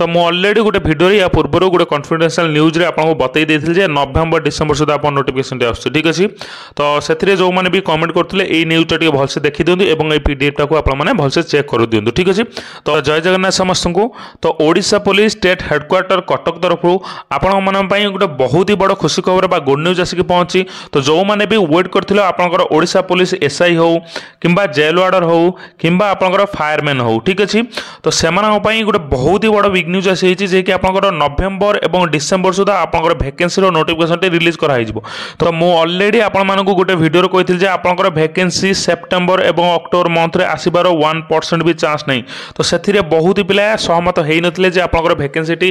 তো ମୁଁ ଅଲରେଡ଼ି ଗୋଟେ ଭିଡ଼ିଓରେ ୟା ପୂର୍ବରୁ ଗୋଟେ କନଫିଡେନ୍ସିଆଲ୍ ନ୍ୟୁଜ୍ରେ ଆପଣଙ୍କୁ ବତେଇ ଦେଇଥିଲି ଯେ ନଭେମ୍ବର ଡିସେମ୍ବର ସୁଦ୍ଧା ଆପଣ ନୋଟିଫିକେସନ୍ଟି ଆସୁଛି ଠିକ୍ ଅଛି ତ ସେଥିରେ ଯେଉଁମାନେ ବି କମେଣ୍ଟ କରୁଥିଲେ ଏଇ ନ୍ୟୁଜ୍ଟା ଟିକେ ଭଲସେ ଦେଖିଦିଅନ୍ତୁ ଏବଂ ଏଇ ପିଡ଼ିଏଫ୍ଟାକୁ ଆପଣମାନେ ଭଲସେ ଚେକ୍ କରିଦିଅନ୍ତୁ ଠିକ୍ ଅଛି ତ ଜୟ ଜଗନ୍ନାଥ ସମସ୍ତଙ୍କୁ ତ Odisha police state headquarter Cuttack ତରଫରୁ ଆପଣମାନଙ୍କ ପାଇଁ ଗୋଟେ ବହୁତ ହି ବଡ଼ ଖୁସି ଖବର ବା ଗୁଡ୍ ନ୍ୟୁଜ୍ ଆସିକି ପହଞ୍ଚି ତ ଯେଉଁମାନେ ବି ୱେଟ୍ କରିଥିଲେ ଆପଣଙ୍କର ଓଡ଼ିଶା ପୋଲିସ ଏସ୍ଆଇ ହେଉ କିମ୍ବା ଜେଲ୍ ୱାର୍ଡ଼ର ହେଉ କିମ୍ବା ଆପଣଙ୍କର ଫାୟାରମ୍ୟାନ୍ ହେଉ ଠିକ୍ ଅଛି ତ ସେମାନଙ୍କ ପାଇଁ ଗୋଟେ ବହୁତ ହି ବଡ଼ ବିଜ୍ଞ ବ୍ରେକିଂ ନ୍ୟୁଜ୍ ଆସିଯାଇଛି ଯେକି ଆପଣଙ୍କର ନଭେମ୍ବର ଏବଂ ଡିସେମ୍ବର ସୁଦ୍ଧା ଆପଣଙ୍କର ଭେକେନ୍ସିର ନୋଟିଫିକେସନ୍ଟି ରିଲିଜ୍ କରାଯିବ ତ ମୁଁ ଅଲରେଡ଼ି ଆପଣମାନଙ୍କୁ ଗୋଟେ ଭିଡ଼ିଓରେ କହିଥିଲି ଯେ ଆପଣଙ୍କର ଭେକେନ୍ସି ସେପ୍ଟେମ୍ବର ଏବଂ ଅକ୍ଟୋବର ମନ୍ଥରେ ଆସିବାର ୱାନ୍ ପରସେଣ୍ଟ ବି ଚାନ୍ସ ନାହିଁ ତ ସେଥିରେ ବହୁତ ପିଲା ସହମତ ହୋଇନଥିଲେ ଯେ ଆପଣଙ୍କର ଭେକେନ୍ସିଟି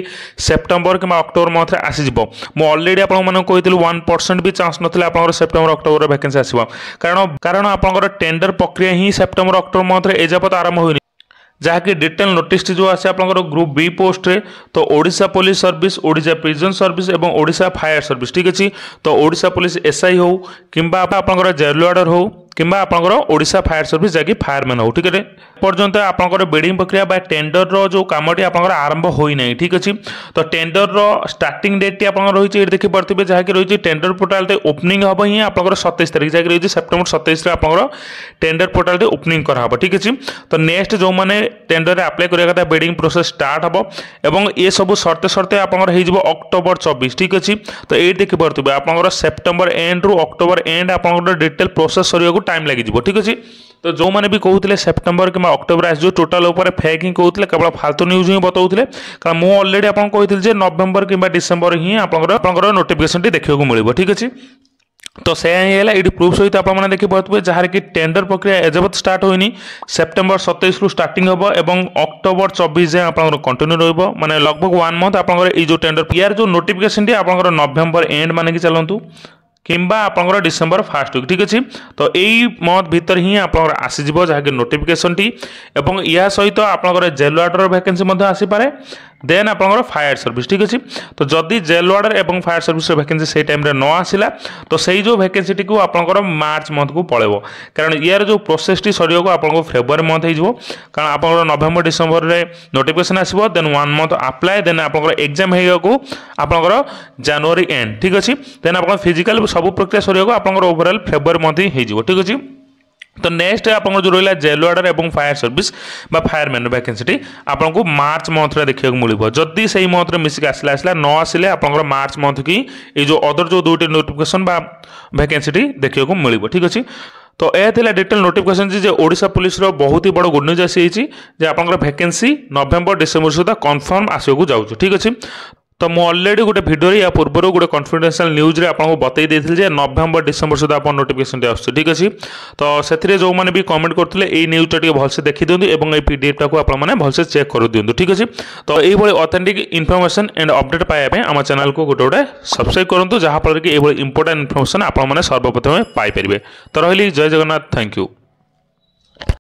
ସେପ୍ଟେମ୍ବର କିମ୍ବା ଅକ୍ଟୋବର ମନ୍ଥରେ ଆସିଯିବ ମୁଁ ଅଲରେଡ଼ି ଆପଣମାନଙ୍କୁ କହିଥିଲି ୱାନ୍ ପରସେଣ୍ଟ ବି ଚାନ୍ସ ନଥିଲା ଆପଣଙ୍କର ସେପ୍ଟେମ୍ବର ଅକ୍ଟୋବର ଭେକେନ୍ସି ଆସିବ କାରଣ କାରଣ ଆପଣଙ୍କର ଟେଣ୍ଡର ପ୍ରକ୍ରିୟା ହିଁ ସେପ୍ଟେମ୍ବର ଅକ୍ଟୋବର ମନ୍ଥରେ ଏଯାବତ ଆରମ୍ଭ ହୋଇନି ଯାହାକି ଡିଟେଲ୍ ନୋଟିସ୍ଟି ଯେଉଁ ଆସେ ଆପଣଙ୍କର ଗ୍ରୁପ୍ ବି ପୋଷ୍ଟରେ ତ Odisha police service Odisha prison service ଏବଂ ଓଡ଼ିଶା ଫାୟାର ସର୍ଭିସ୍ ଠିକ୍ ଅଛି ତ ଓଡ଼ିଶା ପୋଲିସ୍ ଏସ୍ଆଇ ହେଉ କିମ୍ବା ଆପଣଙ୍କର ଜେଲ୍ ୱାର୍ଡ଼ର ହେଉ কিংবা আপনার ওড়শা ফায়ার সর্ভিস যাকি ফায়ারম্যান হোক ঠিক আছে পর্যন্ত আপনার বিডিং প্রক্রিয়া বা টেন্ডর যে কামটি আপনার আরম্ভ হয়ে না ঠিক আছে তো টেন্ডর স্টার্টিং ডেটটি আপনার রয়েছে এটি দেখিপারে যা কি রয়েছে টেন্ডর পোর্টালটি ওপনিং হব হি আপনার সতেইশ তারিখ যা কি রয়েছে সেপ্টেম্বর সতেইশে আপনার টেন্ডর পোর্টালটি ওপনিং করা হব ঠিক আছে তো নেক্সট যে টেন্ডরে আপ্লাই করা কথা বিডিং প্রোসেস স্টার্ট হব এবং এসব সর্তে সর্তে আপনার হয়ে যাব অক্টোবর চবিশ ঠিক আছে তো এইটি দেখিপারে আপনার সেপ্টেম্বর এন্ড রু অক্টোবর এন্ড আপনার ডিটেল প্রোসেস সরিয়া ଆପଣଙ୍କୁ ଟାଇମ୍ ଲାଗିଯିବ ଠିକ୍ ଅଛି ତ ଯେଉଁମାନେ ବି କହୁଥିଲେ ସେପ୍ଟେମ୍ବର କିମ୍ବା ଅକ୍ଟୋବର ଆସିଯିବ ଟୋଟାଲ୍ ଉପରେ ଫେକ୍ ହିଁ କହୁଥିଲେ କେବଳ ଫାଲତୁ ନ୍ୟୁଜ୍ ହିଁ ବତାଉଥିଲେ କାରଣ ମୁଁ ଅଲରେଡ଼ି ଆପଣଙ୍କୁ କହିଥିଲି ଯେ ନଭେମ୍ବର କିମ୍ବା ଡିସେମ୍ବର ହିଁ ଆପଣଙ୍କର ଆପଣଙ୍କର ନୋଟିଫିକେସନ୍ଟି ଦେଖିବାକୁ ମିଳିବ ଠିକ୍ ଅଛି তো সেয়া হি হল এটি প্রুফ সহিত আপনার দেখিপারে যার কি টেন্ডর প্রক্রিয়া এযাবৎ স্টার্ট হয়নি সেপ্টেম্বর সতেইশ রু স্টার্টিং হব এবং অক্টোবর চবিশ যায় আপনার কন্টিনিউ রহব মানে লগভগ ওয়ান মন্থ আপনার এই যে টেন্ডর ইয়ার যে নোটিফিকেসনটি আপনার নভেম্বর এন্ড মানে কি চলতু কিংবা আপনার ডিসেম্বর ফার্স্ট উইক ঠিক আছে তো এই মন্থ ভিতরে হি আপনার আসিযোগ যা নোটিফিকেসনটি এবং ইয়া সহ আপনার জেল ওয়ার্ডর ভ্যাকেন্সি আসিপে দেন আপনার ফায়ার সর্ভিস ঠিক আছে তো যদি জেল ওয়ার্ডর এবং ফায়ার সর্ভিসর ভ্যাকেন্সি সেই টাইমে ন আসিলা তো সেই যে ভ্যাকেন্সিটি আপনার মার্চ মন্থকু পড়ব কারণ ইয়ার যে প্রোসেসটি সরিবাক আপনার ফেব্রুয়ারি মন্থ হয়ে যাব কারণ আপনার নভেম্বর ডিসেম্বরের নোটিফিকেসন আসব then one month apply then আপনার এক্সাম হওয়া আপনার জানুয়ারি এন্ড ঠিক আছে দেন আপনার ফিজিক্যাল সবু প্রক্রিয়া সরিবাক আপনার ওভরঅল ফেব্রুয়ারি মন্থ হয়ে যাব ঠিক আছে ତ ନେକ୍ସଟ ଆପଣଙ୍କର ଯେଉଁ ରହିଲା ଜେଲ୍ ୱାର୍ଡ଼ର ଏବଂ ଫାୟାର ସର୍ଭିସ୍ ବା ଫାୟାରମ୍ୟାନ୍ ଭ୍ୟାକେନ୍ସିଟି ଆପଣଙ୍କୁ ମାର୍ଚ୍ଚ ମନ୍ଥରେ ଦେଖିବାକୁ ମିଳିବ ଯଦି ସେଇ ମନ୍ଥରେ ମିଶିକି ଆସିଲା ଆସିଲା ନ ଆସିଲେ ଆପଣଙ୍କର ମାର୍ଚ୍ଚ ମନ୍ଥ କି ଏଇ ଯେଉଁ ଅଦର ଯେଉଁ ଦୁଇଟି ନୋଟିଫିକେସନ୍ ବା ଭ୍ୟାକେନ୍ସିଟି ଦେଖିବାକୁ ମିଳିବ ଠିକ୍ ଅଛି তো এ লা ডিটেল নোটিফিকেসন যে ওড়শা পুলিশর বহুত বড় গুড নিউজ আসি যে আপনার ভ্যাকেন্সি নভেম্বর ডিসেম্বর সুদ্ধা কনফর্ম আসবাক যাচ্ছে ঠিক আছে ତ ମୁଁ ଅଲରେଡ଼ି ଗୋଟେ ଭିଡ଼ିଓରେ ୟା ପୂର୍ବରୁ ଗୋଟେ କନଫିଡେନ୍ସିଆଲ୍ ନ୍ୟୁଜ୍ରେ ଆପଣଙ୍କୁ ବତେଇ ଦେଇଥିଲି ଯେ ନଭେମ୍ବର ଡିସେମ୍ବର ସୁଦ୍ଧା ଆପଣ ନୋଟିଫିକେସନ୍ଟି ଆସୁଛି ଠିକ୍ ଅଛି ତ ସେଥିରେ ଯେଉଁମାନେ ବି କମେଣ୍ଟ କରୁଥିଲେ ଏଇ ନ୍ୟୁଜ୍ଟା ଟିକେ ଭଲସେ ଦେଖିଦିଅନ୍ତୁ ଏବଂ ଏଇ ପିଡ଼ିଏଫ୍ଟାକୁ ଆପଣମାନେ ଭଲସେ ଚେକ୍ କରିଦିଅନ୍ତୁ ଠିକ୍ ଅଛି ତ ଏଇଭଳି ଅଥେଣ୍ଟିକ୍ ଇନଫର୍ମେସନ୍ ଆଣ୍ଡ ଅପଡେଟ୍ ପାଇବା ପାଇଁ ଆମ ଚ୍ୟାନେଲ୍କୁ ଗୋଟେ ଗୋଟେ ସବସ୍କ୍ରାଇବ୍ କରନ୍ତୁ ଯାହାଫଳରେ କି ଏଇଭଳି ଇମ୍ପୋର୍ଟାଣ୍ଟ ଇନଫର୍ମେସନ୍ ଆପଣମାନେ ସର୍ବପ୍ରଥମେ ପାଇପାରିବେ ତ ରହିଲି ଜୟ ଜଗନ୍ନାଥ ଥ୍ୟାଙ୍କ ୟୁ